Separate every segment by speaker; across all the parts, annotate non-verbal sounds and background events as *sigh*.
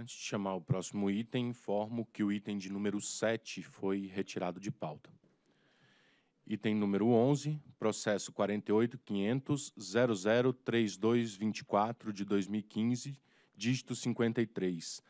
Speaker 1: Antes de chamar o próximo item, informo que o item de número 7 foi retirado de pauta. Item número 11, processo 48.500.003224 de 2015, dígito 53.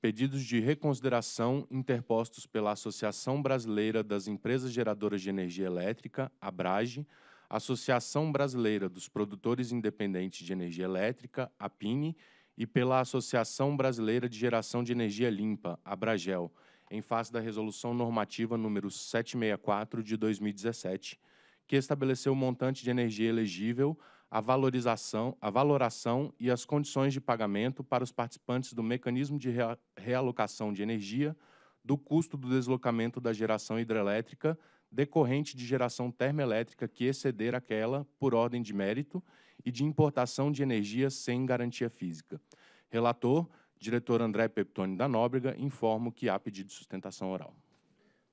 Speaker 1: Pedidos de reconsideração interpostos pela Associação Brasileira das Empresas Geradoras de Energia Elétrica, ABRAGE, Associação Brasileira dos Produtores Independentes de Energia Elétrica, APINE, e pela Associação Brasileira de Geração de Energia Limpa, Abragel, em face da Resolução Normativa número 764 de 2017, que estabeleceu o montante de energia elegível, a valorização, a valoração e as condições de pagamento para os participantes do mecanismo de realocação de energia, do custo do deslocamento da geração hidrelétrica decorrente de geração termoelétrica que exceder aquela por ordem de mérito e de importação de energia sem garantia física. Relator, diretor André Peptoni da Nóbrega, informo que há pedido de sustentação oral.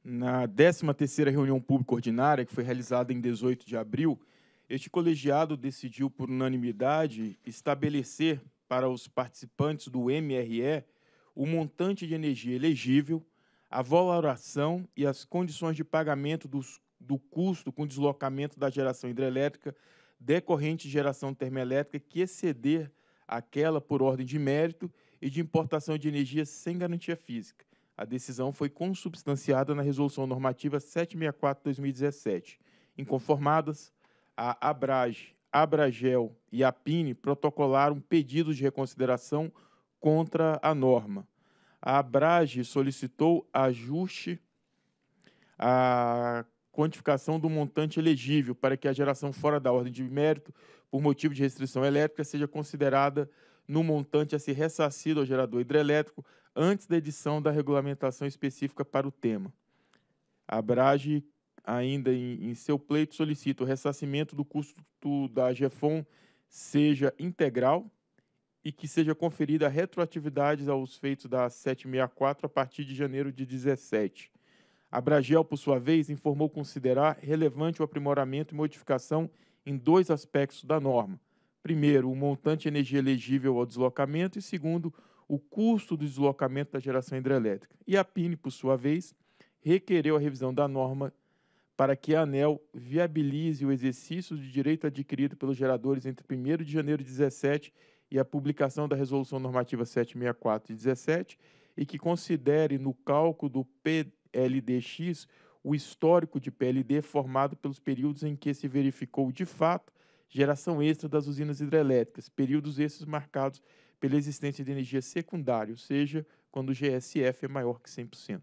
Speaker 2: Na 13ª reunião pública ordinária, que foi realizada em 18 de abril, este colegiado decidiu, por unanimidade, estabelecer para os participantes do MRE o montante de energia elegível a valoração e as condições de pagamento dos, do custo com deslocamento da geração hidrelétrica decorrente de geração termoelétrica que exceder aquela por ordem de mérito e de importação de energia sem garantia física. A decisão foi consubstanciada na Resolução Normativa 764-2017. Inconformadas, a Abrage, Abragel e a PINE protocolaram pedidos de reconsideração contra a norma a Abrage solicitou ajuste à quantificação do montante elegível para que a geração fora da ordem de mérito, por motivo de restrição elétrica, seja considerada no montante a ser ressarcido ao gerador hidrelétrico antes da edição da regulamentação específica para o tema. A Abrage, ainda em, em seu pleito, solicita o ressarcimento do custo da GEFON seja integral e que seja conferida retroatividade aos feitos da 764 a partir de janeiro de 17. A Bragel, por sua vez, informou considerar relevante o aprimoramento e modificação em dois aspectos da norma. Primeiro, o montante de energia elegível ao deslocamento e, segundo, o custo do deslocamento da geração hidrelétrica. E a PINE, por sua vez, requereu a revisão da norma para que a ANEL viabilize o exercício de direito adquirido pelos geradores entre 1 de janeiro de 17 e a publicação da Resolução Normativa 764 de 17 e que considere no cálculo do PLDX o histórico de PLD formado pelos períodos em que se verificou de fato geração extra das usinas hidrelétricas, períodos esses marcados pela existência de energia secundária, ou seja, quando o GSF é maior que 100%.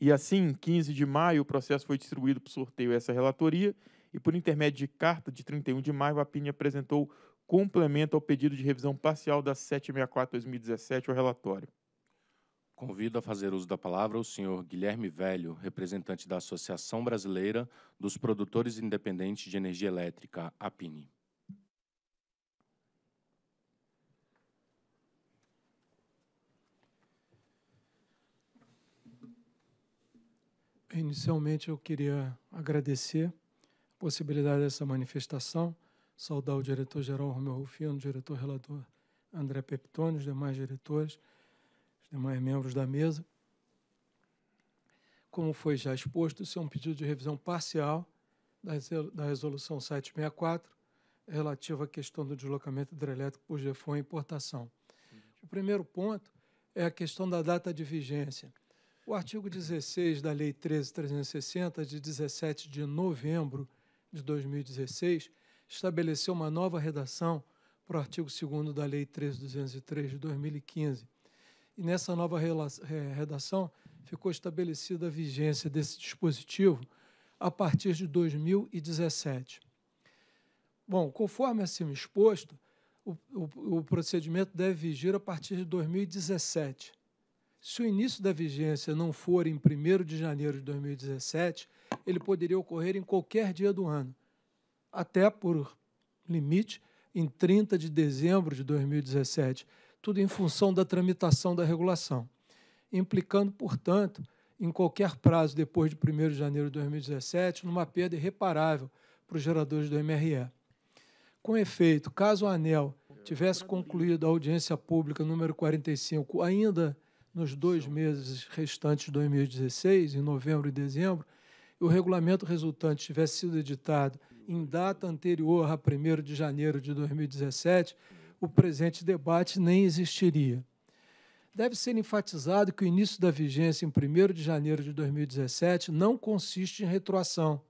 Speaker 2: E assim, em 15 de maio, o processo foi distribuído para sorteio a essa relatoria e, por intermédio de carta de 31 de maio, a Pini apresentou complemento ao pedido de revisão parcial da 764-2017 o relatório. Convido a fazer uso da palavra o senhor Guilherme
Speaker 1: Velho, representante da Associação Brasileira dos Produtores Independentes de Energia Elétrica, APINE.
Speaker 3: Inicialmente, eu queria agradecer a possibilidade dessa manifestação Saudar o diretor-geral Romeu Rufino, diretor-relator André Peptoni, os demais diretores, os demais membros da mesa. Como foi já exposto, isso é um pedido de revisão parcial da Resolução 764, relativa à questão do deslocamento hidrelétrico por GFON e importação. Uhum. O primeiro ponto é a questão da data de vigência. O artigo 16 da Lei 13.360, de 17 de novembro de 2016, estabeleceu uma nova redação para o artigo 2 da Lei 13.203 de 2015. E nessa nova redação ficou estabelecida a vigência desse dispositivo a partir de 2017. Bom, conforme acima exposto, o, o, o procedimento deve vigir a partir de 2017. Se o início da vigência não for em 1 de janeiro de 2017, ele poderia ocorrer em qualquer dia do ano, até por limite em 30 de dezembro de 2017, tudo em função da tramitação da regulação, implicando, portanto, em qualquer prazo depois de 1 de janeiro de 2017, numa perda irreparável para os geradores do MRE. Com efeito, caso o ANEL tivesse concluído a audiência pública número 45 ainda nos dois meses restantes de 2016, em novembro e dezembro, e o regulamento resultante tivesse sido editado em data anterior a 1 de janeiro de 2017, o presente debate nem existiria. Deve ser enfatizado que o início da vigência em 1 de janeiro de 2017 não consiste em retroação,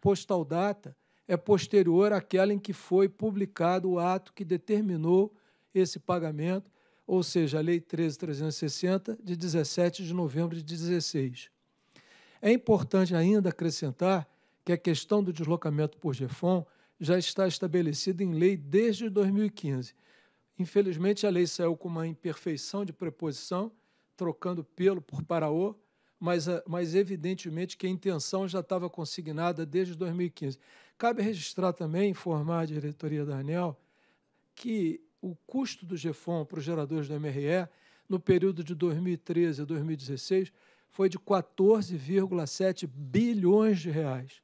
Speaker 3: pois tal data é posterior àquela em que foi publicado o ato que determinou esse pagamento, ou seja, a Lei 13.360, de 17 de novembro de 2016. É importante ainda acrescentar que a questão do deslocamento por GEFON já está estabelecida em lei desde 2015. Infelizmente, a lei saiu com uma imperfeição de preposição, trocando pelo por paraô, mas, ah, mas evidentemente que a intenção já estava consignada desde 2015. Cabe registrar também, informar a diretoria da ANEL, que o custo do GEFON para os geradores do MRE, no período de 2013 a 2016, foi de 14,7 bilhões de reais.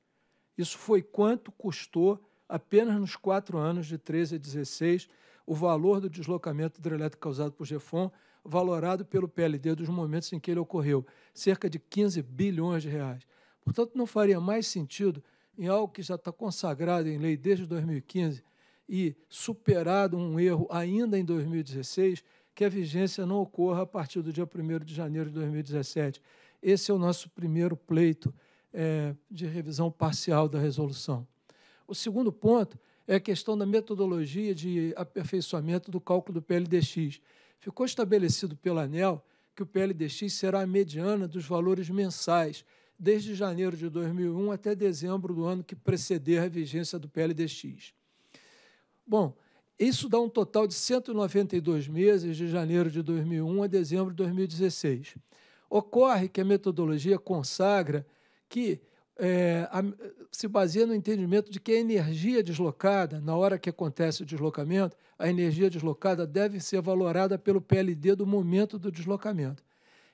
Speaker 3: Isso foi quanto custou, apenas nos quatro anos, de 13 a 16, o valor do deslocamento hidrelétrico causado por GEFON, valorado pelo PLD dos momentos em que ele ocorreu, cerca de 15 bilhões de reais. Portanto, não faria mais sentido, em algo que já está consagrado em lei desde 2015 e superado um erro ainda em 2016, que a vigência não ocorra a partir do dia 1 de janeiro de 2017. Esse é o nosso primeiro pleito é, de revisão parcial da resolução. O segundo ponto é a questão da metodologia de aperfeiçoamento do cálculo do PLDX. Ficou estabelecido pela ANEL que o PLDX será a mediana dos valores mensais desde janeiro de 2001 até dezembro do ano que preceder a vigência do PLDX. Bom, isso dá um total de 192 meses de janeiro de 2001 a dezembro de 2016. Ocorre que a metodologia consagra que é, a, se baseia no entendimento de que a energia deslocada, na hora que acontece o deslocamento, a energia deslocada deve ser valorada pelo PLD do momento do deslocamento.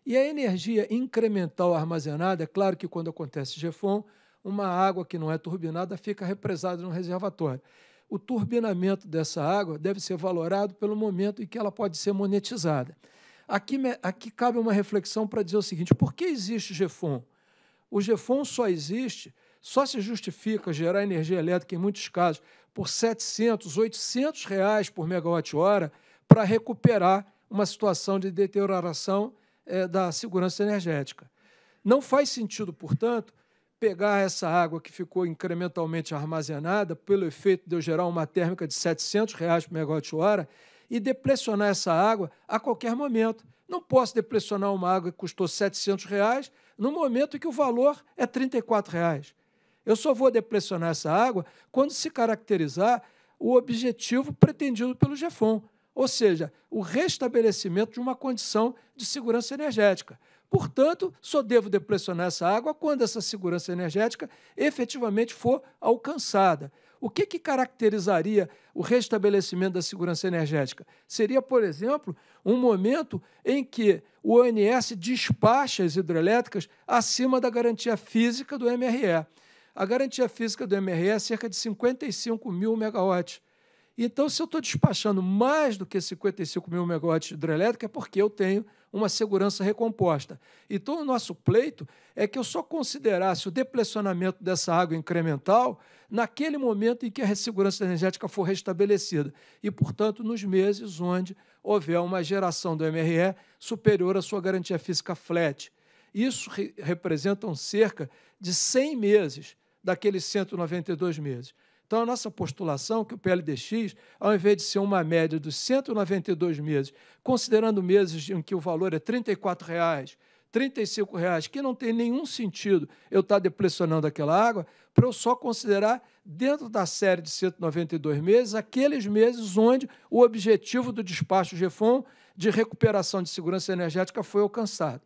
Speaker 3: E a energia incremental armazenada, é claro que quando acontece GFOM, uma água que não é turbinada fica represada no reservatório. O turbinamento dessa água deve ser valorado pelo momento em que ela pode ser monetizada. Aqui, aqui cabe uma reflexão para dizer o seguinte: por que existe GFOM? O GEFON só existe, só se justifica gerar energia elétrica, em muitos casos, por 700, 800 reais por megawatt-hora para recuperar uma situação de deterioração é, da segurança energética. Não faz sentido, portanto, pegar essa água que ficou incrementalmente armazenada pelo efeito de eu gerar uma térmica de 700 reais por megawatt-hora e depressionar essa água a qualquer momento. Não posso depressionar uma água que custou 700 reais no momento que o valor é R$ reais. Eu só vou depressionar essa água quando se caracterizar o objetivo pretendido pelo GEFON, ou seja, o restabelecimento de uma condição de segurança energética. Portanto, só devo depressionar essa água quando essa segurança energética efetivamente for alcançada. O que, que caracterizaria o restabelecimento da segurança energética? Seria, por exemplo, um momento em que o ONS despacha as hidrelétricas acima da garantia física do MRE. A garantia física do MRE é cerca de 55 mil megawatts. Então, se eu estou despachando mais do que 55 mil megawatts de hidrelétrica, é porque eu tenho uma segurança recomposta. Então, o nosso pleito é que eu só considerasse o deplecionamento dessa água incremental naquele momento em que a segurança energética for restabelecida e, portanto, nos meses onde houver uma geração do MRE superior à sua garantia física flat. Isso re representam cerca de 100 meses daqueles 192 meses. Então, a nossa postulação é que o PLDX, ao invés de ser uma média dos 192 meses, considerando meses em que o valor é R$ 34,00, R$ 35,00, que não tem nenhum sentido eu estar tá depressionando aquela água, para eu só considerar, dentro da série de 192 meses, aqueles meses onde o objetivo do despacho GEFON de recuperação de segurança energética foi alcançado.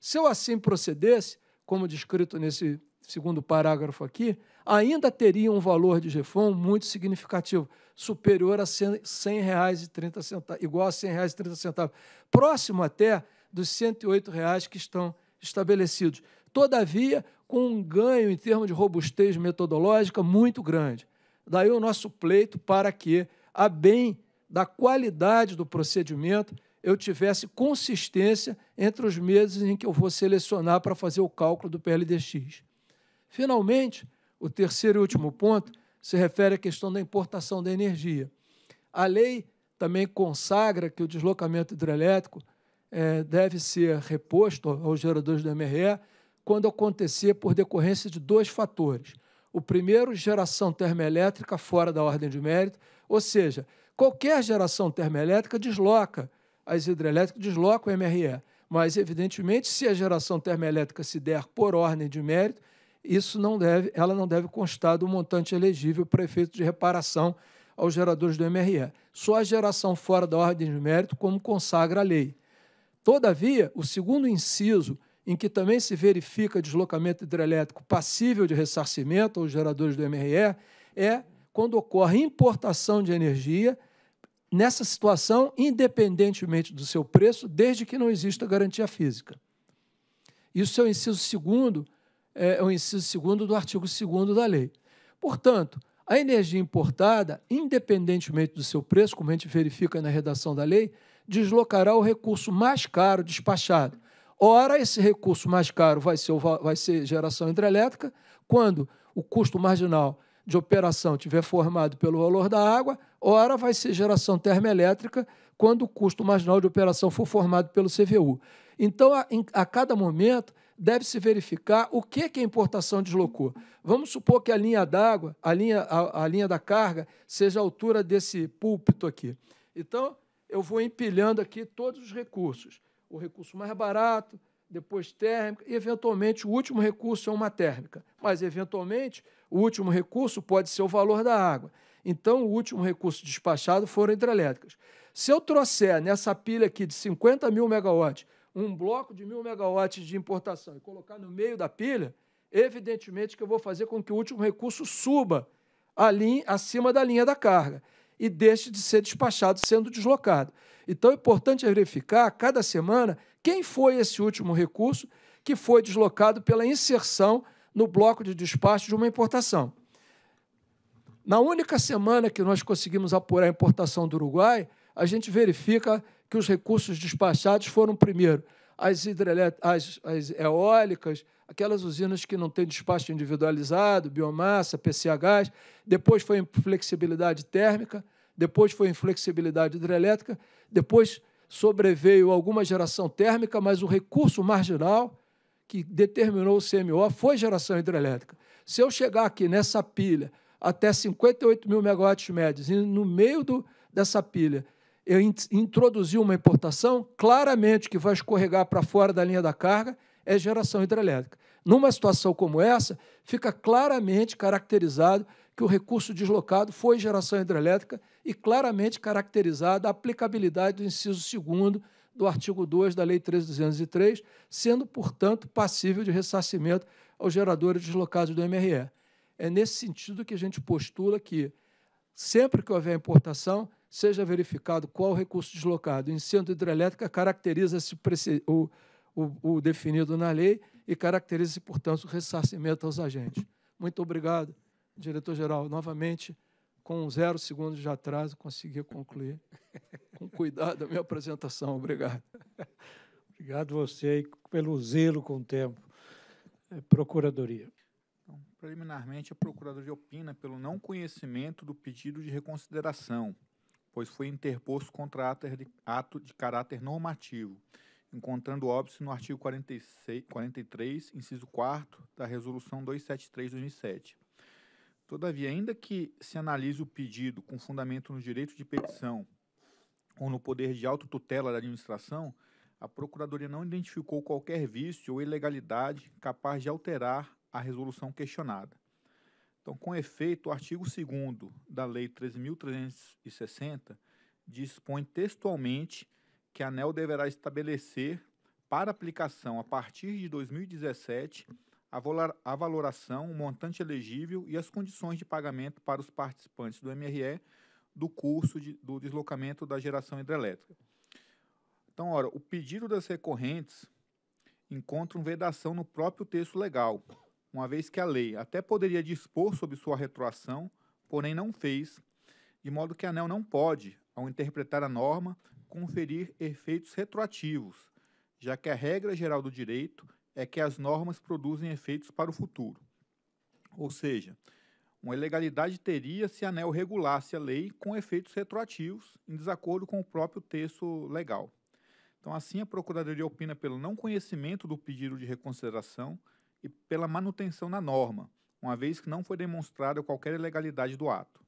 Speaker 3: Se eu assim procedesse, como descrito nesse segundo parágrafo aqui, ainda teria um valor de refão muito significativo, superior a R$ 100,30, igual a R$ 100,30, próximo até dos R$ 108,00 que estão estabelecidos. Todavia, com um ganho em termos de robustez metodológica muito grande. Daí o nosso pleito para que, a bem da qualidade do procedimento, eu tivesse consistência entre os meses em que eu vou selecionar para fazer o cálculo do PLDX. Finalmente, o terceiro e último ponto se refere à questão da importação da energia. A lei também consagra que o deslocamento hidrelétrico é, deve ser reposto aos geradores do MRE quando acontecer por decorrência de dois fatores. O primeiro, geração termoelétrica fora da ordem de mérito, ou seja, qualquer geração termoelétrica desloca, as hidrelétricas deslocam o MRE. Mas, evidentemente, se a geração termoelétrica se der por ordem de mérito, isso não deve, ela não deve constar do montante elegível para efeito de reparação aos geradores do MRE. Só a geração fora da ordem de mérito, como consagra a lei. Todavia, o segundo inciso, em que também se verifica deslocamento hidrelétrico passível de ressarcimento aos geradores do MRE, é quando ocorre importação de energia nessa situação, independentemente do seu preço, desde que não exista garantia física. Isso é o inciso segundo é, é, o inciso segundo do artigo 2 da lei. Portanto, a energia importada, independentemente do seu preço, como a gente verifica na redação da lei, deslocará o recurso mais caro despachado. Ora, esse recurso mais caro vai ser, vai ser geração hidrelétrica, quando o custo marginal de operação tiver formado pelo valor da água, ora vai ser geração termoelétrica, quando o custo marginal de operação for formado pelo CVU. Então, a, a cada momento, deve-se verificar o que, que a importação deslocou. Vamos supor que a linha d'água, a linha, a, a linha da carga, seja a altura desse púlpito aqui. Então, eu vou empilhando aqui todos os recursos. O recurso mais barato, depois térmica, e eventualmente o último recurso é uma térmica. Mas, eventualmente, o último recurso pode ser o valor da água. Então, o último recurso despachado foram hidrelétricas. Se eu trouxer nessa pilha aqui de 50 mil megawatts um bloco de mil megawatts de importação e colocar no meio da pilha, evidentemente que eu vou fazer com que o último recurso suba ali, acima da linha da carga e deixe de ser despachado sendo deslocado. Então é importante verificar cada semana quem foi esse último recurso que foi deslocado pela inserção no bloco de despacho de uma importação. Na única semana que nós conseguimos apurar a importação do Uruguai, a gente verifica que os recursos despachados foram, primeiro, as, as, as eólicas, aquelas usinas que não têm despacho individualizado, biomassa, PCHs, depois foi flexibilidade térmica, depois foi inflexibilidade hidrelétrica, depois sobreveio alguma geração térmica, mas o recurso marginal que determinou o CMO foi geração hidrelétrica. Se eu chegar aqui nessa pilha até 58 mil megawatts médios e no meio do, dessa pilha eu introduzi uma importação claramente que vai escorregar para fora da linha da carga é geração hidrelétrica. Numa situação como essa, fica claramente caracterizado que o recurso deslocado foi geração hidrelétrica e claramente caracterizada a aplicabilidade do inciso 2 do artigo 2 da Lei 13.203, sendo, portanto, passível de ressarcimento aos geradores deslocados do MRE. É nesse sentido que a gente postula que, sempre que houver importação, seja verificado qual recurso deslocado em centro hidrelétrica caracteriza-se o, o, o definido na lei e caracteriza-se, portanto, o ressarcimento aos agentes. Muito obrigado, diretor-geral. Novamente, com zero segundos de atraso, consegui concluir *laughs* com cuidado a minha apresentação. Obrigado. Obrigado você pelo zelo com o tempo. É,
Speaker 4: procuradoria.
Speaker 5: Então, preliminarmente, a Procuradoria opina pelo não conhecimento do pedido de reconsideração pois foi interposto contra ato de caráter normativo, encontrando óbice no artigo 46, 43, inciso 4 da Resolução 273-2007. Todavia, ainda que se analise o pedido com fundamento no direito de petição ou no poder de autotutela da administração, a Procuradoria não identificou qualquer vício ou ilegalidade capaz de alterar a resolução questionada. Então, com efeito, o artigo 2 da Lei 3.360 dispõe textualmente que a ANEL deverá estabelecer, para aplicação a partir de 2017, a valoração, o montante elegível e as condições de pagamento para os participantes do MRE do curso de, do deslocamento da geração hidrelétrica. Então, ora, o pedido das recorrentes encontra uma vedação no próprio texto legal, uma vez que a lei até poderia dispor sobre sua retroação, porém não fez, de modo que a ANEL não pode, ao interpretar a norma, conferir efeitos retroativos, já que a regra geral do direito é que as normas produzem efeitos para o futuro. Ou seja, uma ilegalidade teria se a ANEL regulasse a lei com efeitos retroativos, em desacordo com o próprio texto legal. Então, assim, a Procuradoria opina pelo não conhecimento do pedido de reconsideração e pela manutenção na norma, uma vez que não foi demonstrada qualquer ilegalidade do ato.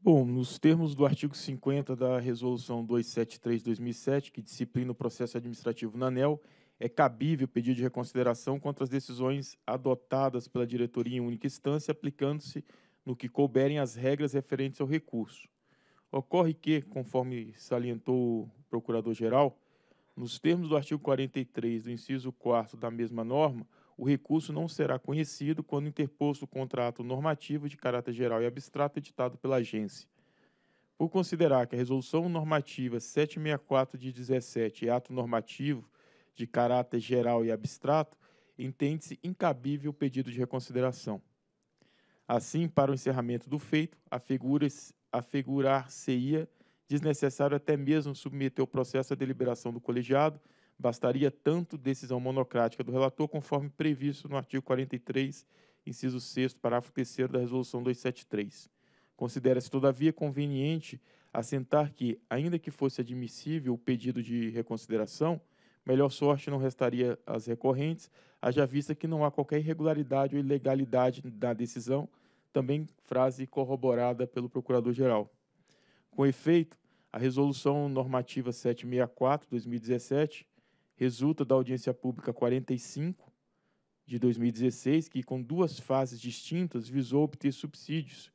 Speaker 2: Bom, nos termos do artigo 50 da Resolução 273-2007, que disciplina o processo administrativo na ANEL, é cabível pedido de reconsideração contra as decisões adotadas pela diretoria em única instância, aplicando-se no que couberem as regras referentes ao recurso. Ocorre que, conforme salientou o procurador-geral, nos termos do artigo 43 do inciso 4 da mesma norma, o recurso não será conhecido quando interposto o contrato normativo de caráter geral e abstrato editado pela agência. Por considerar que a Resolução Normativa 764 de 17 é ato normativo de caráter geral e abstrato, entende-se incabível o pedido de reconsideração. Assim, para o encerramento do feito, afigurar-se-ia desnecessário até mesmo submeter o processo à deliberação do colegiado, bastaria tanto decisão monocrática do relator, conforme previsto no artigo 43, inciso 6 parágrafo 3 da Resolução 273. Considera-se, todavia, conveniente assentar que, ainda que fosse admissível o pedido de reconsideração, melhor sorte não restaria às recorrentes, haja vista que não há qualquer irregularidade ou ilegalidade da decisão, também frase corroborada pelo Procurador-Geral. Com efeito, a Resolução Normativa 764-2017 resulta da Audiência Pública 45 de 2016, que, com duas fases distintas, visou obter subsídios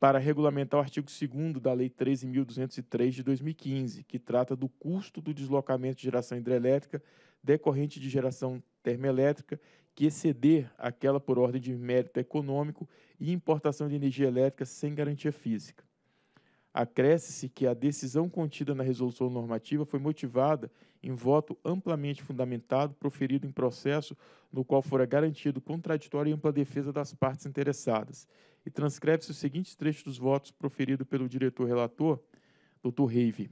Speaker 2: para regulamentar o artigo 2 da Lei 13.203 de 2015, que trata do custo do deslocamento de geração hidrelétrica decorrente de geração termoelétrica que exceder aquela por ordem de mérito econômico e importação de energia elétrica sem garantia física. Acresce-se que a decisão contida na resolução normativa foi motivada em voto amplamente fundamentado, proferido em processo no qual fora garantido contraditório e ampla defesa das partes interessadas. E transcreve-se os seguintes trechos dos votos proferido pelo diretor-relator, Dr. Reive.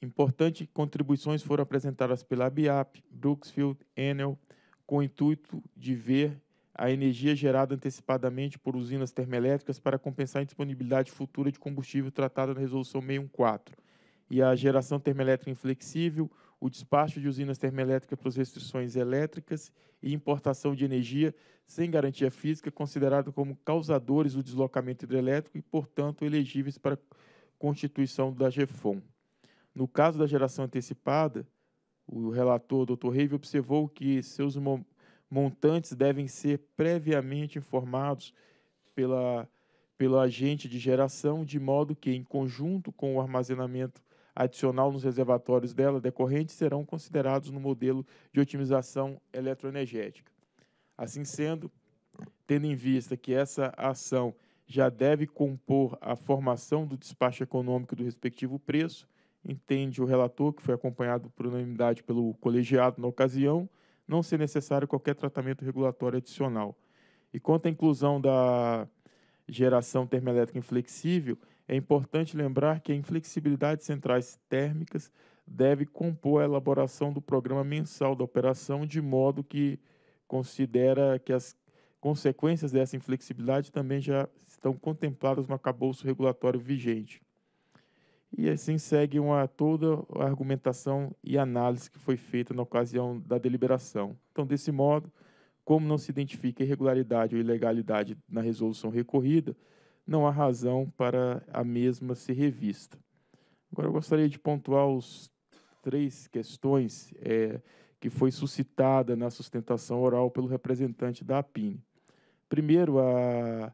Speaker 2: Importante contribuições foram apresentadas pela Biap, Brooksfield, Enel, com o intuito de ver a energia gerada antecipadamente por usinas termoelétricas para compensar a disponibilidade futura de combustível tratada na Resolução 614, e a geração termoelétrica inflexível, o despacho de usinas termoelétricas para as restrições elétricas e importação de energia sem garantia física, considerado como causadores do deslocamento hidrelétrico e, portanto, elegíveis para constituição da GFOM. No caso da geração antecipada, o relator Dr. Reive observou que seus montantes devem ser previamente informados pela, pelo agente de geração, de modo que, em conjunto com o armazenamento adicional nos reservatórios dela decorrentes, serão considerados no modelo de otimização eletroenergética. Assim sendo, tendo em vista que essa ação já deve compor a formação do despacho econômico do respectivo preço, entende o relator, que foi acompanhado por unanimidade pelo colegiado na ocasião, não ser necessário qualquer tratamento regulatório adicional. E quanto à inclusão da geração termoelétrica inflexível, é importante lembrar que a inflexibilidade de centrais térmicas deve compor a elaboração do programa mensal da operação, de modo que considera que as consequências dessa inflexibilidade também já estão contempladas no acabouço regulatório vigente. E assim segue uma, toda a argumentação e análise que foi feita na ocasião da deliberação. Então, desse modo, como não se identifica irregularidade ou ilegalidade na resolução recorrida, não há razão para a mesma ser revista. Agora, eu gostaria de pontuar os três questões é, que foi suscitada na sustentação oral pelo representante da APIN. Primeiro, a,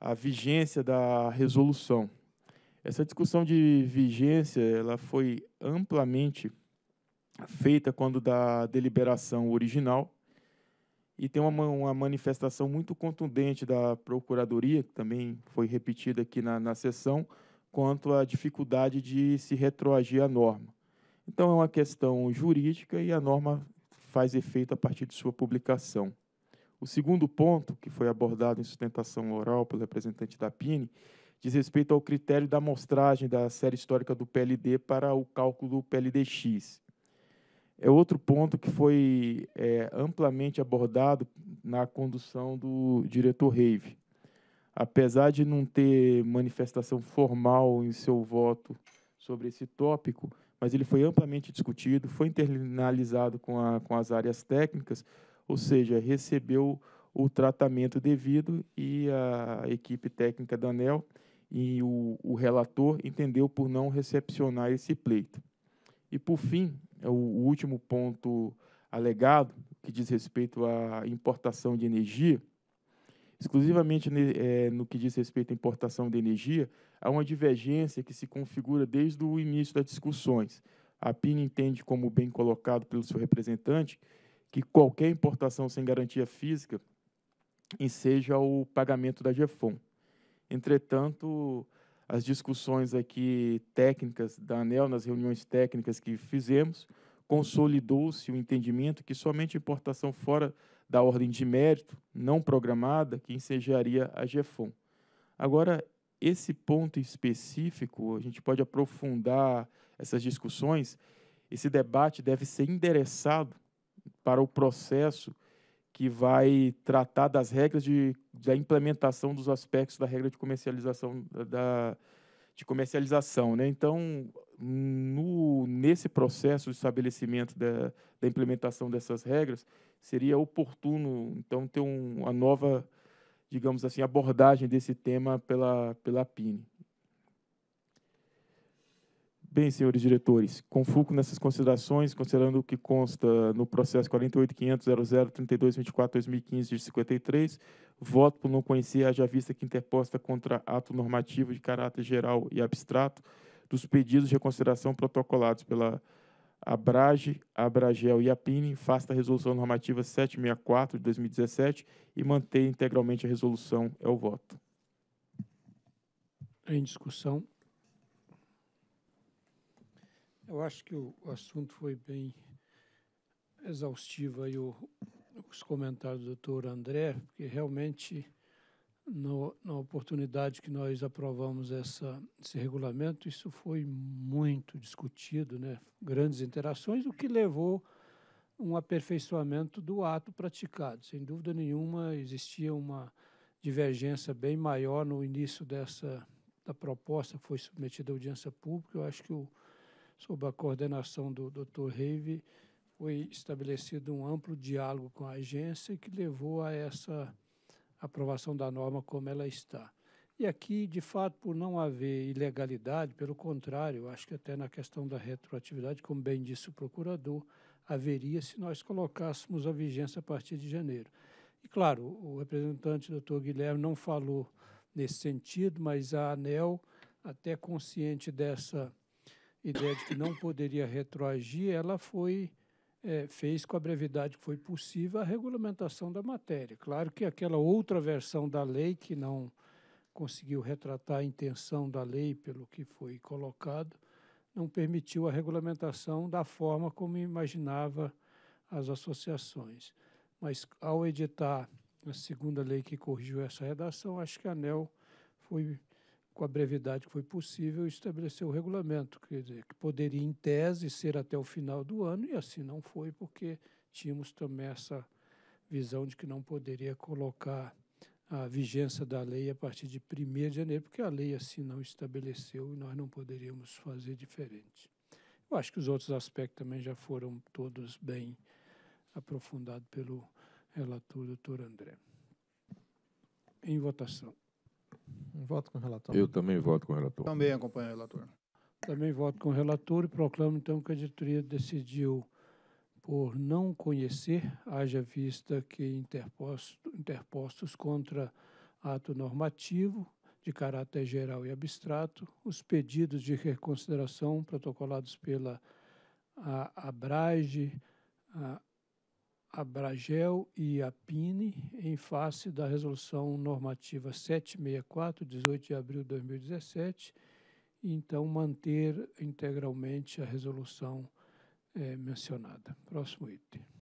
Speaker 2: a vigência da resolução. Essa discussão de vigência ela foi amplamente feita quando da deliberação original e tem uma, uma manifestação muito contundente da Procuradoria, que também foi repetida aqui na, na sessão, quanto à dificuldade de se retroagir à norma. Então, é uma questão jurídica e a norma faz efeito a partir de sua publicação. O segundo ponto, que foi abordado em sustentação oral pelo representante da PINE, diz respeito ao critério da amostragem da série histórica do PLD para o cálculo do PLDX. É outro ponto que foi é, amplamente abordado na condução do diretor Rave. Apesar de não ter manifestação formal em seu voto sobre esse tópico, mas ele foi amplamente discutido, foi internalizado com, a, com as áreas técnicas, ou seja, recebeu o tratamento devido e a equipe técnica da ANEL e o, o relator entendeu por não recepcionar esse pleito. E, por fim, é o, o último ponto alegado, que diz respeito à importação de energia, exclusivamente é, no que diz respeito à importação de energia, há uma divergência que se configura desde o início das discussões. A PIN entende, como bem colocado pelo seu representante, que qualquer importação sem garantia física enseja o pagamento da GEFOM. Entretanto, as discussões aqui técnicas da ANEL, nas reuniões técnicas que fizemos, consolidou-se o entendimento que somente importação fora da ordem de mérito, não programada, que ensejaria a GEFON. Agora, esse ponto específico, a gente pode aprofundar essas discussões, esse debate deve ser endereçado para o processo que vai tratar das regras de, da implementação dos aspectos da regra de comercialização da, de comercialização, né? Então, no, nesse processo de estabelecimento da, da implementação dessas regras, seria oportuno então ter um, uma nova, digamos assim, abordagem desse tema pela pela PINE. Bem, senhores diretores, com foco nessas considerações, considerando o que consta no processo 48.500.00.32.24.2015 de 53, voto por não conhecer, a já vista que interposta contra ato normativo de caráter geral e abstrato dos pedidos de reconsideração protocolados pela Abrage, Abragel e Apine, face da resolução normativa 764 de 2017 e manter integralmente a resolução. É o voto.
Speaker 4: Em discussão. Eu acho que o assunto foi bem exaustivo aí o, os comentários do doutor André, porque realmente no, na oportunidade que nós aprovamos essa, esse regulamento, isso foi muito discutido, né? grandes interações, o que levou um aperfeiçoamento do ato praticado. Sem dúvida nenhuma, existia uma divergência bem maior no início dessa da proposta que foi submetida à audiência pública. Eu acho que o sob a coordenação do Dr. Reive, foi estabelecido um amplo diálogo com a agência que levou a essa aprovação da norma como ela está. E aqui, de fato, por não haver ilegalidade, pelo contrário, acho que até na questão da retroatividade, como bem disse o procurador, haveria se nós colocássemos a vigência a partir de janeiro. E, claro, o representante, doutor Guilherme, não falou nesse sentido, mas a ANEL, até consciente dessa ideia de que não poderia retroagir, ela foi é, fez com a brevidade que foi possível a regulamentação da matéria. Claro que aquela outra versão da lei que não conseguiu retratar a intenção da lei pelo que foi colocado, não permitiu a regulamentação da forma como imaginava as associações. Mas ao editar a segunda lei que corrigiu essa redação, acho que a ANEL foi com a brevidade que foi possível, estabeleceu o regulamento, que, que poderia, em tese, ser até o final do ano, e assim não foi, porque tínhamos também essa visão de que não poderia colocar a vigência da lei a partir de 1 de janeiro, porque a lei assim não estabeleceu e nós não poderíamos fazer diferente. Eu acho que os outros aspectos também já foram todos bem aprofundados pelo relator doutor André. Em votação. Voto com o relator. Eu né? também voto com o relator. Também acompanho o relator. Também voto com o relator e proclamo, então, que a diretoria decidiu por não conhecer, haja vista que interposto, interpostos contra ato normativo de caráter geral e abstrato, os pedidos de reconsideração protocolados pela a Abrage, a a Bragel e a Pine em face da Resolução Normativa 764, 18 de abril de 2017, e então manter integralmente a resolução é, mencionada. Próximo item.